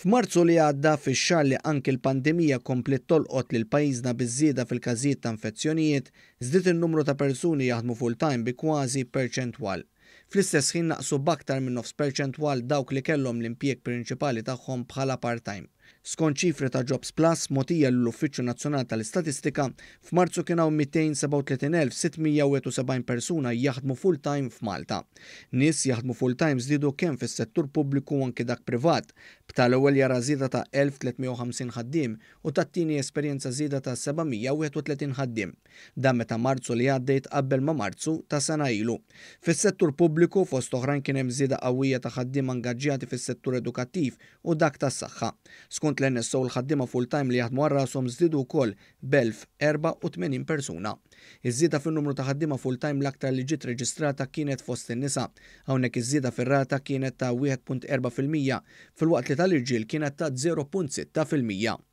F'Marzu li għadda fix xar li anki l-pandemija komplet tolqot l pajjiżna biżieda fil-każijiet ta' infezzjonijiet, zdit in-numru ta' persuni jaħdmu full-time bi kważi perċentwal. Fl-istess ħin naqsu baktar minn nofs perċentwal dawk li kellhom l-impjieg prinċipali tagħhom bħala part-time. Skont ċifri ta' Jobs Plus, motija l-Uffiċċju Nazzjonali tal-Istatistika, f'Marzu kien hawn 237,670 persuna jaħdmu full-time f'Malta. Nies jaħdmu full-time żdiedu kemm fis-settur pubbliku anke dak privat. B'tal ewwel jara żieda ta' 1350 ħaddiem u tat-tieni esperjenza żieda ta' 731 ħaddim. Dan meta Marzu li għaddejt qabel ma' Marzu ta' sena ilu. Fis-settur pubbliku fost oħrajn kien hemm żieda qawwija ta' ħaddim angaġġjati fis-settur edukattiv u dak tas-saħħa. Skont l-NSO l-ħaddima full-time li jaħdmu għarrasom zdidu kol b'1084 persuna. Iż-żieda fin-numru ta' ħaddima full-time l-aktar li ġiet reġistrata kienet fost in-nisa. Hawnhekk iż-żieda fir-rata kienet ta' 1.4% fil-waqt li tal-irġiel kienet ta' 0.6%.